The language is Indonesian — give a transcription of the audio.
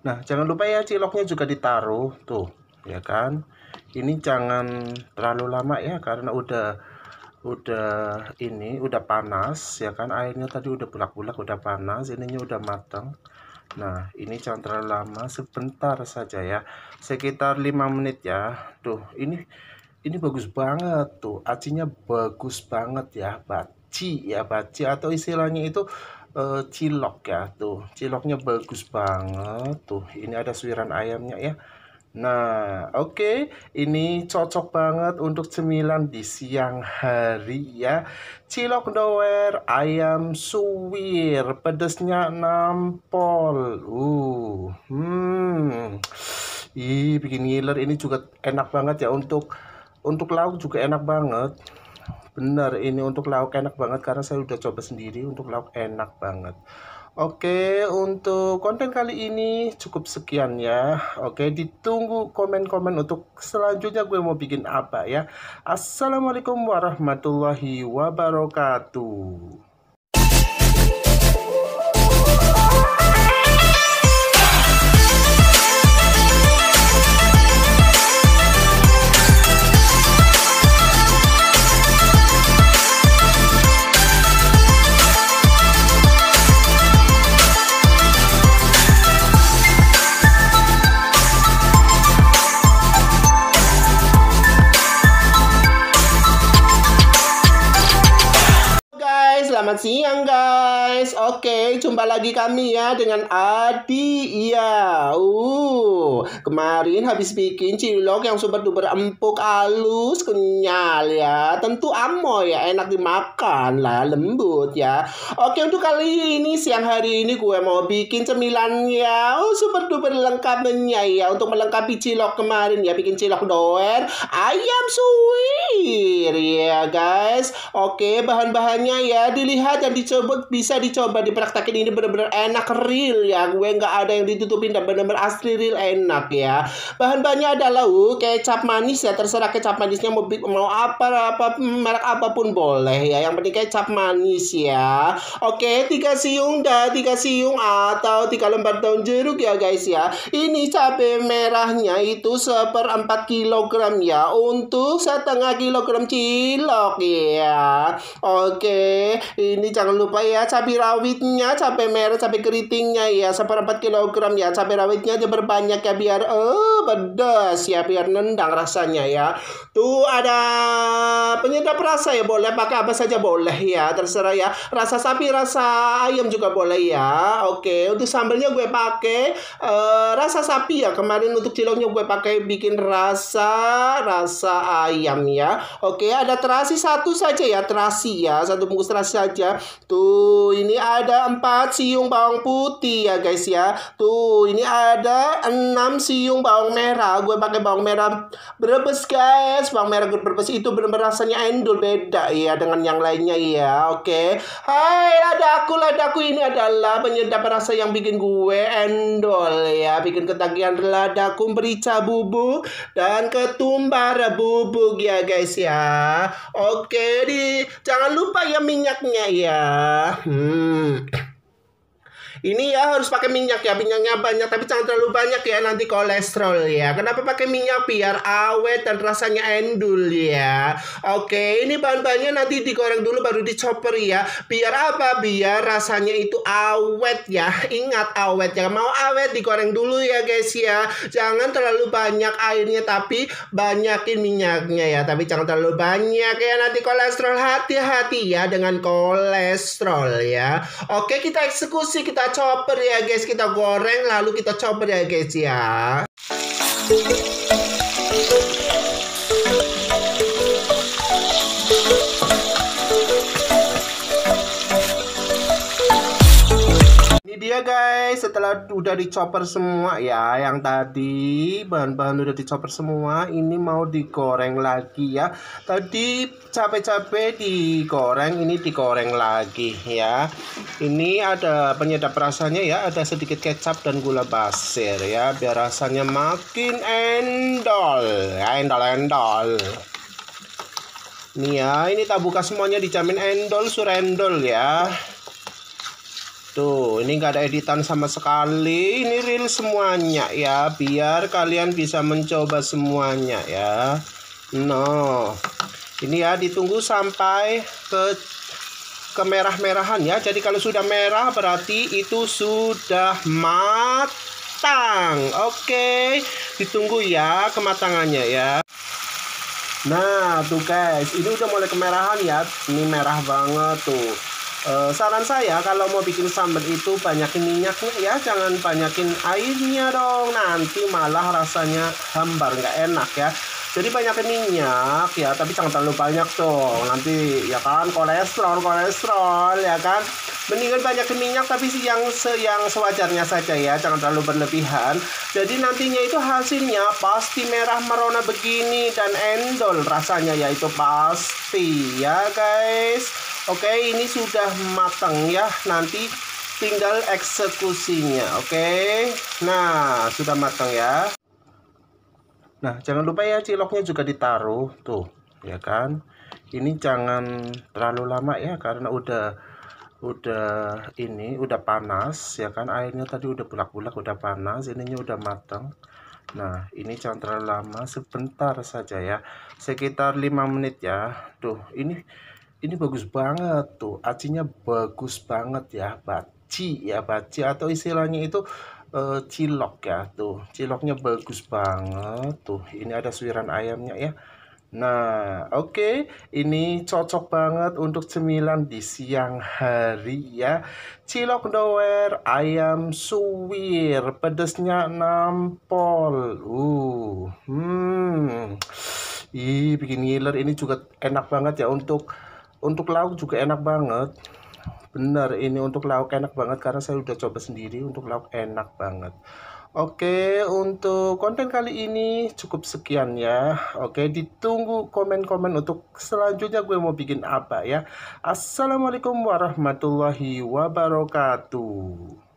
Nah, jangan lupa ya ciloknya juga ditaruh tuh, ya kan? Ini jangan terlalu lama ya karena udah udah ini udah panas ya kan airnya tadi udah bulak-bulak udah panas ininya udah matang nah ini jangan terlalu lama sebentar saja ya sekitar 5 menit ya tuh ini ini bagus banget tuh acinya bagus banget ya bat ci ya baci atau istilahnya itu uh, cilok ya tuh ciloknya bagus banget tuh ini ada suiran ayamnya ya Nah, oke, okay. ini cocok banget untuk cemilan di siang hari ya. Cilok dower, ayam suwir, pedesnya nampol. Uh, hmm. Ih, bikin ngiler ini juga enak banget ya untuk untuk lauk juga enak banget bener ini untuk lauk enak banget karena saya udah coba sendiri untuk lauk enak banget Oke, untuk konten kali ini cukup sekian ya. Oke, ditunggu komen-komen untuk selanjutnya gue mau bikin apa ya. Assalamualaikum warahmatullahi wabarakatuh. selamat siang guys. Oke, jumpa lagi kami ya dengan Adi. Iya. Uh, kemarin habis bikin cilok yang super duper empuk, halus, kenyal ya. Tentu amo ya, enak dimakan lah, lembut ya. Oke, untuk kali ini siang hari ini gue mau bikin cemilan ya. Uh, oh, super duper lengkapnya ya untuk melengkapi cilok kemarin ya, bikin cilok doer, ayam suwir ya guys. Oke, bahan-bahannya ya dilihat dilihat dan dicoba bisa dicoba dipraktekin ini benar-benar enak real ya gue nggak ada yang ditutupin dan benar-benar asli real enak ya bahan-bahannya ada lauk uh, kecap manis ya terserah kecap manisnya mau mau apa apa merek apapun boleh ya yang penting kecap manis ya oke tiga siung dah tiga siung atau tiga lembar daun jeruk ya guys ya ini cabe merahnya itu seperempat kilogram ya untuk setengah kilogram cilok ya oke ini jangan lupa ya cabai rawitnya cabai merah cabai keritingnya ya seperempat kilogram ya cabai rawitnya berbanyak ya biar oh, pedas ya biar nendang rasanya ya tuh ada penyedap rasa ya boleh pakai apa saja boleh ya terserah ya rasa sapi rasa ayam juga boleh ya oke untuk sambalnya gue pakai uh, rasa sapi ya kemarin untuk ciloknya gue pakai bikin rasa rasa ayam ya oke ada terasi satu saja ya terasi ya satu bungkus terasi saja ya Tuh, ini ada empat siung bawang putih ya guys ya. Tuh, ini ada enam siung bawang merah. Gue pakai bawang merah brebes guys. Bawang merah gue brebes itu benar-benar rasanya endul beda ya dengan yang lainnya ya. Oke. Okay. Hai, aku ladaku ini adalah penyedap rasa yang bikin gue endol ya. Bikin ketagihan ladaku merica bubuk dan ketumbar bubuk ya guys ya. Oke, di jangan lupa ya minyaknya yeah. Hmm. ini ya harus pakai minyak ya minyaknya banyak tapi jangan terlalu banyak ya nanti kolesterol ya kenapa pakai minyak biar awet dan rasanya endul ya oke ini bahan-bahannya nanti digoreng dulu baru dicoper ya biar apa biar rasanya itu awet ya ingat awet ya mau awet digoreng dulu ya guys ya jangan terlalu banyak airnya tapi banyakin minyaknya ya tapi jangan terlalu banyak ya nanti kolesterol hati-hati ya dengan kolesterol ya oke kita eksekusi kita chopper ya guys, kita goreng lalu kita chopper ya guys ya. setelah udah dicoper semua ya, yang tadi bahan-bahan udah dicoper semua, ini mau digoreng lagi ya. Tadi cabe-cabe digoreng, ini digoreng lagi ya. Ini ada penyedap rasanya ya, ada sedikit kecap dan gula pasir ya, biar rasanya makin endol, ya, endol-endol. Nih ya, ini tak buka semuanya dijamin endol surendol ya. Tuh, ini nggak ada editan sama sekali. Ini real semuanya ya, biar kalian bisa mencoba semuanya ya. No. Ini ya ditunggu sampai ke kemerah-merahan ya. Jadi kalau sudah merah berarti itu sudah matang. Oke, ditunggu ya kematangannya ya. Nah, tuh guys, ini udah mulai kemerahan ya. Ini merah banget tuh. Uh, saran saya kalau mau bikin sambal itu banyakin minyaknya ya jangan banyakin airnya dong nanti malah rasanya hambar nggak enak ya jadi banyakin minyak ya tapi jangan terlalu banyak dong nanti ya kan kolesterol kolesterol ya kan mendingan banyakin minyak tapi sih yang se yang sewajarnya saja ya jangan terlalu berlebihan jadi nantinya itu hasilnya pasti merah merona begini dan endol rasanya ya itu pasti ya guys Oke, okay, ini sudah matang ya. Nanti tinggal eksekusinya. Oke. Okay? Nah, sudah matang ya. Nah, jangan lupa ya ciloknya juga ditaruh tuh, ya kan? Ini jangan terlalu lama ya karena udah udah ini udah panas ya kan airnya tadi udah bulak-bulak udah panas ininya udah matang nah ini jangan terlalu lama sebentar saja ya sekitar 5 menit ya tuh ini ini bagus banget tuh, acinya bagus banget ya, baci ya, baci atau istilahnya itu uh, cilok ya tuh. Ciloknya bagus banget tuh. Ini ada suiran ayamnya ya. Nah, oke, okay. ini cocok banget untuk cemilan di siang hari ya. Cilok dower, ayam suwir, pedesnya nampol. Uh, hmm. Ih, bikin ngiler ini juga enak banget ya untuk untuk lauk juga enak banget bener ini untuk lauk enak banget karena saya udah coba sendiri untuk lauk enak banget Oke, untuk konten kali ini cukup sekian ya. Oke, ditunggu komen-komen untuk selanjutnya gue mau bikin apa ya. Assalamualaikum warahmatullahi wabarakatuh.